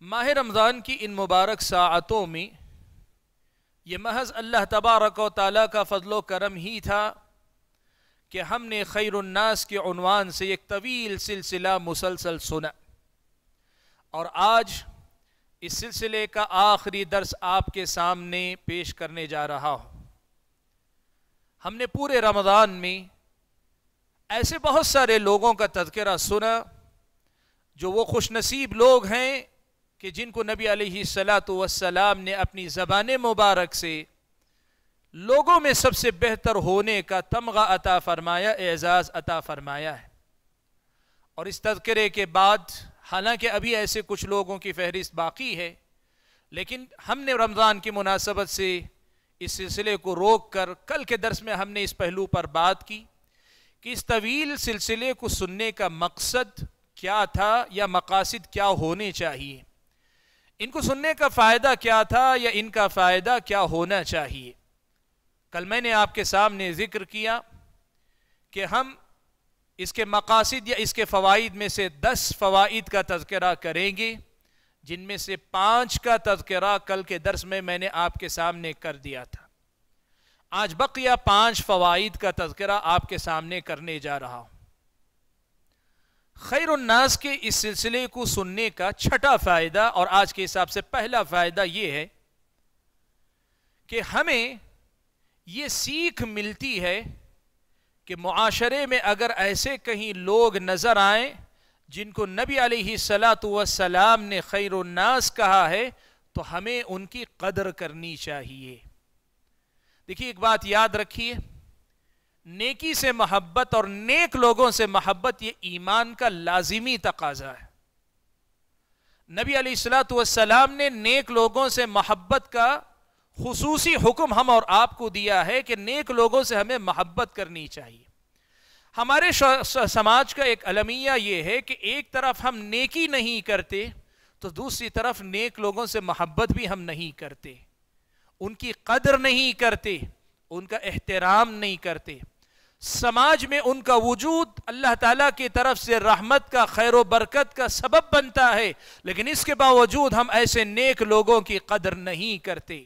माह रमज़ान की इन मुबारक सातों में ये महज अल्लाह तबारक ताली का फजलो करम ही था कि हमने खैरन्नास के अनवान से एक तवील सिलसिला मुसलसल सुना और आज इस सिलसिले का आखिरी दर्स आपके सामने पेश करने जा रहा हूँ हमने पूरे रमज़ान में ऐसे बहुत सारे लोगों का तस्करा सुना जो वो खुशनसीब लोग हैं कि जिनको नबी अलैहिस्सलातु वसलाम ने अपनी ज़बान मुबारक से लोगों में सबसे बेहतर होने का तमगा अता फरमाया एजाज़ अता फरमाया है और इस तस्करे के बाद हालांकि अभी ऐसे कुछ लोगों की फहरिस्त बाकी है लेकिन हमने रमज़ान की मुनासबत से इस सिलसिले को रोक कर कल के दरस में हमने इस पहलू पर बात की कि इस तवील सिलसिले को सुनने का मकसद क्या था या मकासद क्या होने चाहिए इनको सुनने का फ़ायदा क्या था या इनका फ़ायदा क्या होना चाहिए कल मैंने आपके सामने ज़िक्र किया कि हम इसके मकासद या इसके फ़वाद में से दस फ़वाद का तस्करा करेंगे जिनमें से पाँच का तस्करा कल के दर्स में मैंने आपके सामने कर दिया था आज बकिया पाँच फ़वाद का तस्करा आपके सामने करने जा रहा हूं उन्नास के इस सिलसिले को सुनने का छठा फायदा और आज के हिसाब से पहला फायदा यह है कि हमें ये सीख मिलती है कि माशरे में अगर ऐसे कहीं लोग नज़र आए जिनको नबी सलाम ने उन्नास कहा है तो हमें उनकी कदर करनी चाहिए देखिए एक बात याद रखिए नेकी से मोहब्बत और नेक लोगों से मोहब्बत ये ईमान का लाजिमी तकाजा है नबी अलीसलात ने नेक लोगों से मोहब्बत का खसूसी हुक्म हम और आपको दिया है कि नेक लोगों से हमें मोहब्बत करनी चाहिए हमारे समाज का एक अलमिया ये है कि एक तरफ हम नेकी नहीं करते तो दूसरी तरफ नेक लोगों से मोहब्बत भी हम नहीं करते उनकी कदर नहीं करते उनका एहतराम नहीं करते समाज में उनका वजूद अल्लाह ताला की तरफ से रहमत का खैर बरकत का सबब बनता है लेकिन इसके बावजूद हम ऐसे नेक लोगों की कदर नहीं करते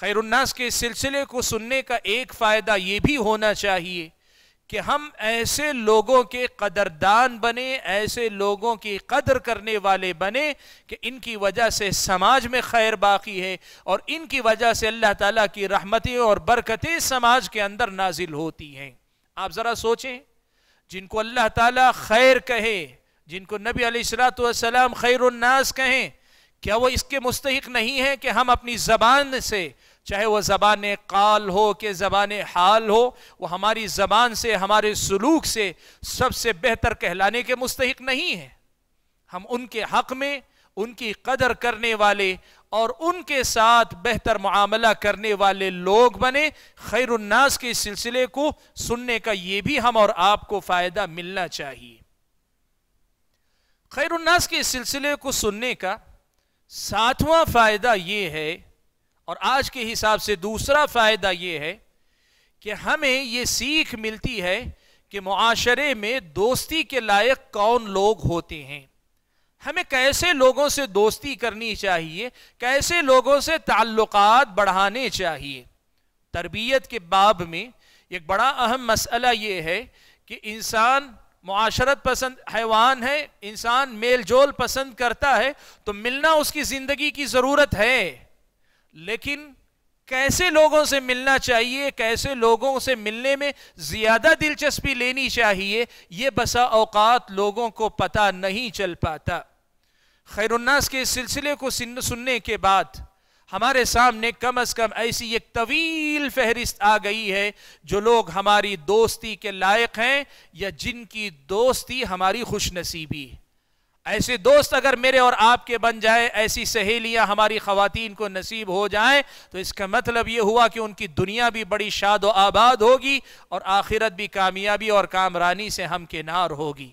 खैरुन्नास के सिलसिले को सुनने का एक फ़ायदा ये भी होना चाहिए कि हम ऐसे लोगों के कदरदान बने ऐसे लोगों की कदर करने वाले बने कि इनकी वजह से समाज में खैर बाकी है और इनकी वजह से अल्लाह ताला की रहमतें और बरकतें समाज के अंदर नाजिल होती हैं आप ज़रा सोचें जिनको अल्लाह ताला खैर कहे जिनको नबी अलैहिस्सलाम खैरनास कहें क्या वो इसके मुस्तक नहीं है कि हम अपनी ज़बान से चाहे वह ज़बान काल हो कि ज़बान हाल हो वो हमारी ज़बान से हमारे सलूक से सबसे बेहतर कहलाने के मुस्तक नहीं है हम उनके हक में उनकी कदर करने वाले और उनके साथ बेहतर मामला करने वाले लोग बने खैरन्नास के सिलसिले को सुनने का ये भी हम और आपको फ़ायदा मिलना चाहिए खैरन्नास के सिलसिले को सुनने का सातवां फ़ायदा ये है और आज के हिसाब से दूसरा फायदा यह है कि हमें ये सीख मिलती है कि मुआशरे में दोस्ती के लायक कौन लोग होते हैं हमें कैसे लोगों से दोस्ती करनी चाहिए कैसे लोगों से ताल्लुकात बढ़ाने चाहिए तरबियत के बाब में एक बड़ा अहम मसला ये है कि इंसान माशरत पसंद हैवान है इंसान मेल जोल पसंद करता है तो मिलना उसकी ज़िंदगी की ज़रूरत है लेकिन कैसे लोगों से मिलना चाहिए कैसे लोगों से मिलने में ज़्यादा दिलचस्पी लेनी चाहिए ये बसा औकात लोगों को पता नहीं चल पाता उन्नास के सिलसिले को सुनने के बाद हमारे सामने कम अज़ कम ऐसी एक तवील फहरिस्त आ गई है जो लोग हमारी दोस्ती के लायक हैं या जिनकी दोस्ती हमारी खुशनसीबी है ऐसे दोस्त अगर मेरे और आपके बन जाए ऐसी सहेलियां हमारी खातन को नसीब हो जाएं तो इसका मतलब ये हुआ कि उनकी दुनिया भी बड़ी शाद व आबाद होगी और आखिरत भी कामयाबी और कामरानी से हम किनार होगी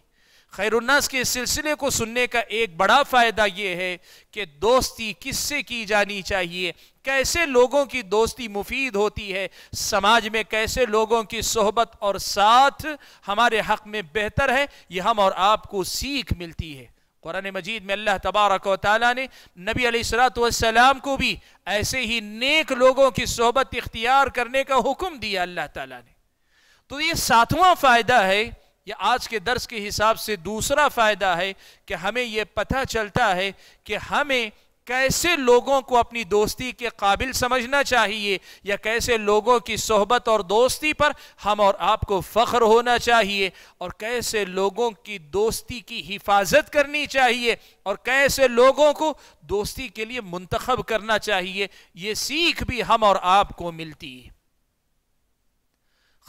खैरुन्नास के सिलसिले को सुनने का एक बड़ा फ़ायदा ये है कि दोस्ती किससे की जानी चाहिए कैसे लोगों की दोस्ती मुफीद होती है समाज में कैसे लोगों की सोहबत और साथ हमारे हक में बेहतर है यह हम और आपको सीख मिलती है कुरान मजीद में अल्लाह तबारक ताली ने नबी अलैहिस्सलाम को भी ऐसे ही नेक लोगों की सोहबत इख्तियार करने का हुक्म दिया अल्लाह ताला ने तो ये सातवां फ़ायदा है या आज के दर्स के हिसाब से दूसरा फ़ायदा है कि हमें यह पता चलता है कि हमें कैसे लोगों को अपनी दोस्ती के काबिल समझना चाहिए या कैसे लोगों की सोहबत और दोस्ती पर हम और आपको फ़ख्र होना चाहिए और कैसे लोगों की दोस्ती की हिफाजत करनी चाहिए और कैसे लोगों को दोस्ती के लिए मंतखब करना चाहिए ये सीख भी हम और आपको मिलती है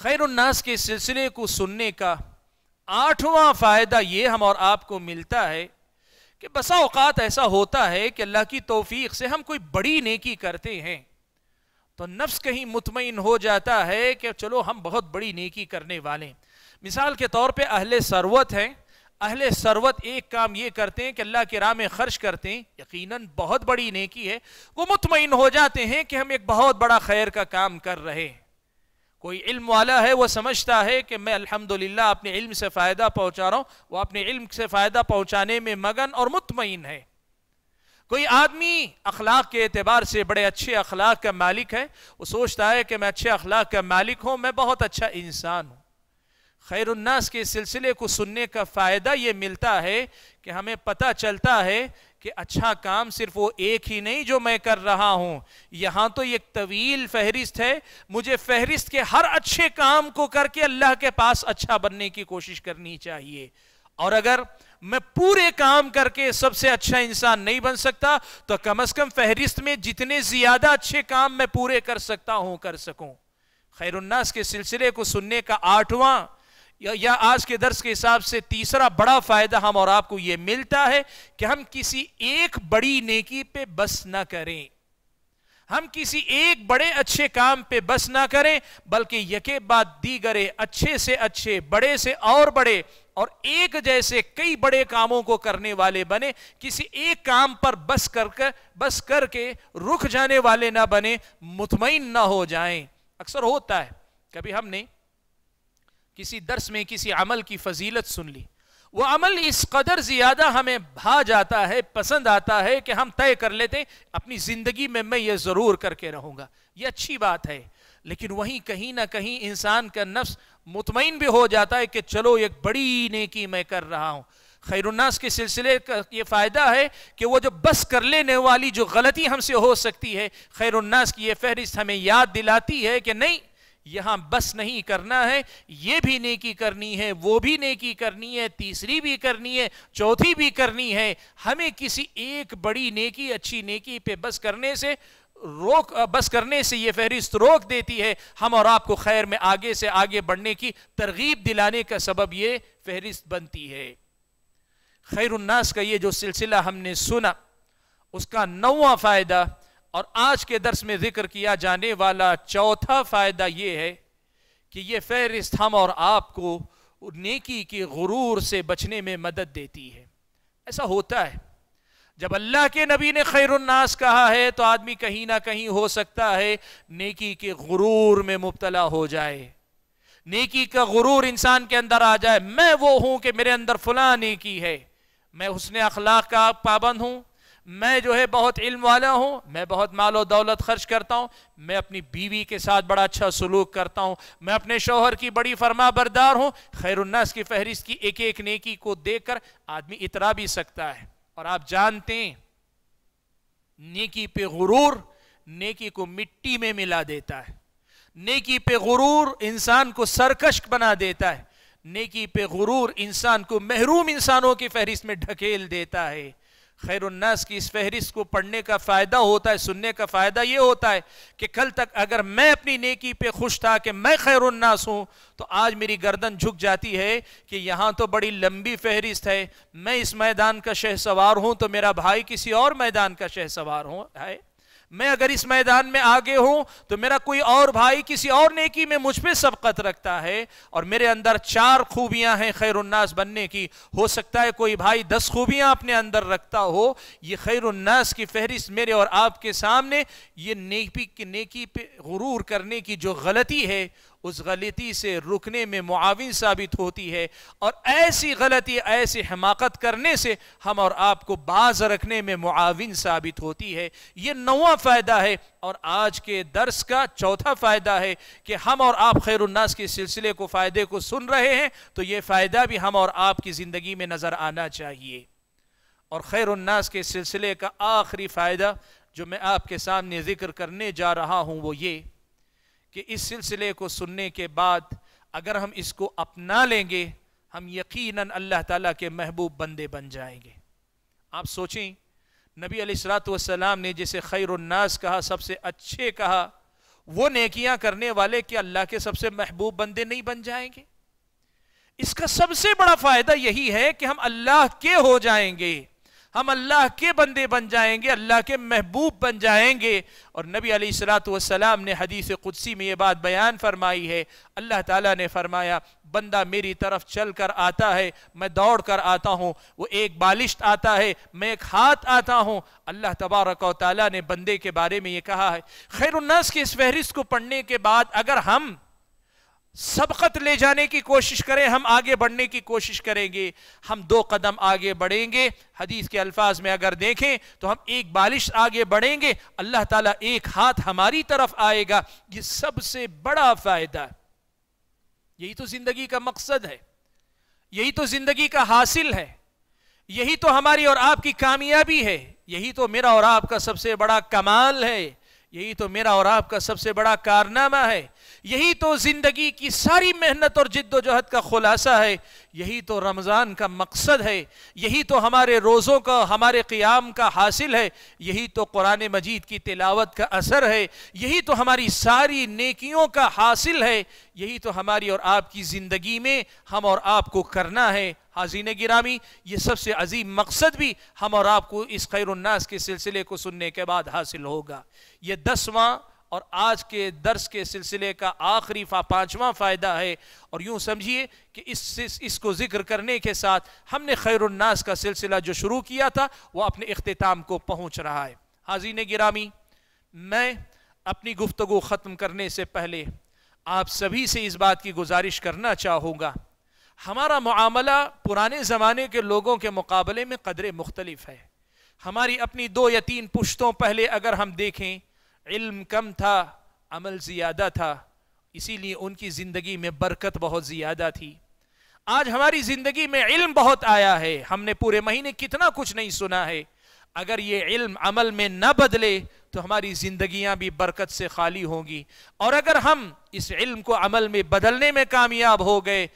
खैरनास के सिलसिले को सुनने का आठवां फ़ायदा ये हम और आपको मिलता है कि बसा औकात ऐसा होता है कि अल्लाह की तोफीक से हम कोई बड़ी नेकी करते हैं तो नफ्स कहीं मुतमिन हो जाता है कि चलो हम बहुत बड़ी नेकी करने वाले मिसाल के तौर पे अहले सरवत हैं अहले सरवत एक काम ये करते हैं कि अल्लाह के राह में खर्च करते हैं यकीनन बहुत बड़ी नेकी है वो मुतमिन हो जाते हैं कि हम एक बहुत बड़ा खैर का काम कर रहे हैं कोई इल्म वाला है वो समझता है कि मैं अल्हम्दुलिल्लाह अपने इल्म से फ़ायदा पहुंचा रहा हूं वो अपने इल्म से फ़ायदा पहुंचाने में मगन और मुतमिन है कोई आदमी अखलाक के अतबार से बड़े अच्छे अखलाक का मालिक है वो सोचता है कि मैं अच्छे अखलाक का मालिक हूं मैं बहुत अच्छा इंसान हूं खैरन्नास के सिलसिले को सुनने का फ़ायदा ये मिलता है कि हमें पता चलता है कि अच्छा काम सिर्फ वो एक ही नहीं जो मैं कर रहा हूं यहां तो एक तवील फहरिस्त है मुझे फहरिस्त के हर अच्छे काम को करके अल्लाह के पास अच्छा बनने की कोशिश करनी चाहिए और अगर मैं पूरे काम करके सबसे अच्छा इंसान नहीं बन सकता तो कम से कम फहरिस्त में जितने ज्यादा अच्छे काम मैं पूरे कर सकता हूं कर सकूं खैरुन्नास के सिलसिले को सुनने का आठवां या आज के दर्श के हिसाब से तीसरा बड़ा फायदा हम और आपको यह मिलता है कि हम किसी एक बड़ी नेकी पे बस ना करें हम किसी एक बड़े अच्छे काम पे बस ना करें बल्कि यके बाद दीगरे अच्छे से अच्छे बड़े से और बड़े और एक जैसे कई बड़े कामों को करने वाले बने किसी एक काम पर बस कर बस करके रुक जाने वाले ना बने मुतमिन ना हो जाएं अक्सर होता है कभी हमने किसी दर्स में किसी अमल की फजीलत सुन ली वह अमल इस कदर ज़्यादा हमें भा जाता है पसंद आता है कि हम तय कर लेते अपनी ज़िंदगी में मैं ये ज़रूर करके रहूंगा ये अच्छी बात है लेकिन वहीं कहीं ना कहीं इंसान का नफ्स मुतमिन भी हो जाता है कि चलो एक बड़ी नेकी मैं कर रहा हूँ खैरनास के सिलसिले का ये फ़ायदा है कि वो जो बस कर लेने वाली जो गलती हमसे हो सकती है खैरनास की ये फहरिस्त हमें याद दिलाती है कि नहीं यहां बस नहीं करना है ये भी नेकी करनी है वो भी नेकी करनी है तीसरी भी करनी है चौथी भी करनी है हमें किसी एक बड़ी नेकी अच्छी नेकी पे बस करने से रोक बस करने से यह फहरिस्त रोक देती है हम और आपको खैर में आगे से आगे बढ़ने की तरगीब दिलाने का सबब यह फहरिस्त बनती है खैरुन्नास का यह जो सिलसिला हमने सुना उसका नवा फ़ायदा और आज के दर्स में जिक्र किया जाने वाला चौथा फ़ायदा यह है कि यह फहरिस्त हम और आपको नेकी के गुरूर से बचने में मदद देती है ऐसा होता है जब अल्लाह के नबी ने खैरनास कहा है तो आदमी कहीं ना कहीं हो सकता है नेकी के गुरूर में मुबतला हो जाए नेकी का गुरूर इंसान के अंदर आ जाए मैं वो हूं कि मेरे अंदर फुला नेकी है मैं उसने अखलाक का पाबंद हूं मैं जो है बहुत इल्म वाला हूं मैं बहुत मालो दौलत खर्च करता हूं मैं अपनी बीवी के साथ बड़ा अच्छा सलूक करता हूं मैं अपने शोहर की बड़ी फरमा बरदार खैर खैरुन्नास की फहरिस्त की एक एक नेकी को देखकर आदमी इतरा भी सकता है और आप जानते हैं नेकी पे गुरूर नेकी को मिट्टी में मिला देता है नेकी पे गुरूर इंसान को सरकश बना देता है नेकी पे गुरूर इंसान को महरूम इंसानों की फहरिस्त में ढकेल देता है खैरन्नास की इस फहरिस्त को पढ़ने का फ़ायदा होता है सुनने का फ़ायदा ये होता है कि कल तक अगर मैं अपनी नेकी पे खुश था कि मैं खैरन्नास हूँ तो आज मेरी गर्दन झुक जाती है कि यहाँ तो बड़ी लंबी फहरिस्त है मैं इस मैदान का शह सवार हूँ तो मेरा भाई किसी और मैदान का शह सवार हूँ है मैं अगर इस मैदान में आगे हूं तो मेरा कोई और भाई किसी और नेकी में मुझ पर सबकत रखता है और मेरे अंदर चार खूबियां हैं खैर उन्नास बनने की हो सकता है कोई भाई दस खूबियां अपने अंदर रखता हो ये खैर उन्नास की फहरिस्त मेरे और आपके सामने ये नेकी की नेकी पे गुरूर करने की जो गलती है उस गलती से रुकने में मुआविन साबित होती है और ऐसी गलती ऐसी हमाकत करने से हम और आपको बाज रखने में मुआविन साबित होती है ये नवा फ़ायदा है और आज के दर्स का चौथा फ़ायदा है कि हम और आप खैरनास के सिलसिले को फ़ायदे को सुन रहे हैं तो ये फ़ायदा भी हम और आपकी ज़िंदगी में नज़र आना चाहिए और खैरनास के सिलसिले का आखिरी फ़ायदा जो मैं आपके सामने ज़िक्र करने जा रहा हूँ वो ये कि इस सिलसिले को सुनने के बाद अगर हम इसको अपना लेंगे हम यकीनन अल्लाह ताला के महबूब बंदे बन जाएंगे आप सोचें नबी सलाम ने जिसे खैरनास कहा सबसे अच्छे कहा वो नेकियां करने वाले के अल्लाह के सबसे महबूब बंदे नहीं बन जाएंगे इसका सबसे बड़ा फायदा यही है कि हम अल्लाह के हो जाएंगे हम अल्लाह के बंदे बन जाएंगे अल्लाह के महबूब बन जाएंगे और नबी सलाम ने हदीस कुदसी में ये बात बयान फरमाई है अल्लाह ताला ने फरमाया बंदा मेरी तरफ चल कर आता है मैं दौड़ कर आता हूँ वो एक बालिश आता है मैं एक हाथ आता हूँ अल्लाह तबारक ताली ने बंदे के बारे में ये कहा है खैरनास की इस फहरिस्त को पढ़ने के बाद अगर हम सबकत ले जाने की कोशिश करें हम आगे बढ़ने की कोशिश करेंगे हम दो कदम आगे बढ़ेंगे हदीस के अल्फाज में अगर देखें तो हम एक बालिश आगे बढ़ेंगे अल्लाह ताला एक हाथ हमारी तरफ आएगा ये सबसे बड़ा फायदा यही तो जिंदगी का मकसद है यही तो जिंदगी का हासिल है यही तो हमारी और आपकी कामयाबी है यही तो मेरा और आपका सबसे बड़ा कमाल है यही तो मेरा और आपका सबसे बड़ा कारनामा है यही तो ज़िंदगी की सारी मेहनत और जिद्दोजहद का खुलासा है यही तो रमज़ान का मकसद है यही तो हमारे रोज़ों का हमारे क्याम का हासिल है यही तो कुरान मजीद की तिलावत का असर है यही तो हमारी सारी नेकियों का हासिल है यही तो हमारी और आपकी ज़िंदगी में हम और आपको करना है हाजीन गिरामी ये सबसे अजीम मकसद भी हम और आपको इस खैरन्नास के सिलसिले को सुनने के बाद हासिल होगा ये दसवां और आज के दर्स के सिलसिले का आखिरी फा पाँचवा फ़ायदा है और यूँ समझिए कि इस इसको ज़िक्र करने के साथ हमने खैरनास का सिलसिला जो शुरू किया था वह अपने अख्ताम को पहुँच रहा है हाजी ने गिरामी मैं अपनी गुफ्तु ख़त्म करने से पहले आप सभी से इस बात की गुजारिश करना चाहूँगा हमारा मामला पुराने ज़माने के लोगों के मुकाबले में कदरे मुख्तलफ है हमारी अपनी दो या तीन पुश्तों पहले अगर हम देखें इल्म कम था अमल ज़्यादा था इसीलिए उनकी ज़िंदगी में बरकत बहुत ज़्यादा थी आज हमारी ज़िंदगी में इल्म बहुत आया है हमने पूरे महीने कितना कुछ नहीं सुना है अगर ये इल्म अमल में न बदले तो हमारी जिंदगियां भी बरकत से खाली होंगी और अगर हम इस इल्म को अमल में बदलने में कामयाब हो गए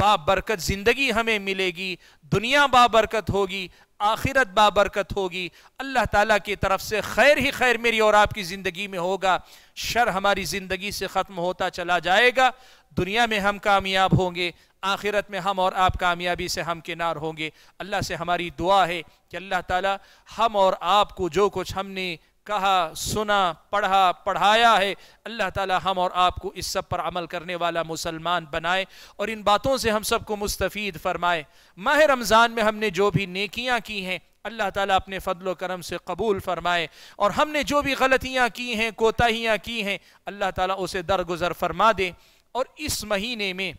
बाबरकत ज़िंदगी हमें मिलेगी दुनिया बाबरकत होगी आखिरत बाबरकत होगी अल्लाह ताला की तरफ से खैर ही खैर मेरी और आपकी ज़िंदगी में होगा शर हमारी ज़िंदगी से ख़त्म होता चला जाएगा दुनिया में हम कामयाब होंगे आखिरत में हम और आप कामयाबी से हम किनार होंगे अल्लाह से हमारी दुआ है कि अल्लाह ताला हम और आपको जो कुछ हमने कहा सुना पढ़ा पढ़ाया है अल्लाह ताला हम और आपको इस सब पर अमल करने वाला मुसलमान बनाए और इन बातों से हम सबको मुस्तफ़ फरमाए माह रमज़ान में हमने जो भी नेकियां की हैं अल्लाह ताला अपने फदलो करम से कबूल फ़रमाए और हमने जो भी गलतियाँ की हैं कोताहियां की हैं अल्लाह ताला उसे दरगुजर फरमा दे और इस महीने में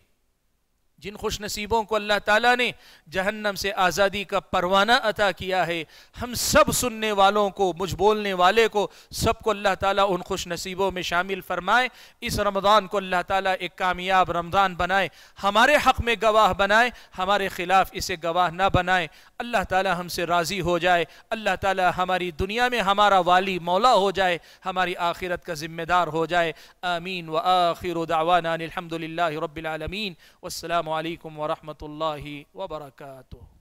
जिन खुश नसीबों को अल्लाह ताला ने जहन्नम से आज़ादी का परवाना अता किया है हम सब सुनने वालों को मुझ बोलने वाले को सबको अल्लाह ताला उन खुश नसीबों में शामिल फरमाए इस रमज़ान को अल्लाह ताला एक कामयाब रमज़ान बनाए हमारे हक़ में गवाह बनाए हमारे ख़िलाफ़ इसे गवाह ना बनाए अल्लाह ताला हमसे राज़ी हो जाए अल्लाह ताला हमारी दुनिया में हमारा वाली मौला हो जाए हमारी आखिरत का ज़िम्मेदार हो जाए आमीन व आखिर दावाना अलहमदिल्ला रबालमीन वालकम वरहमल वर्का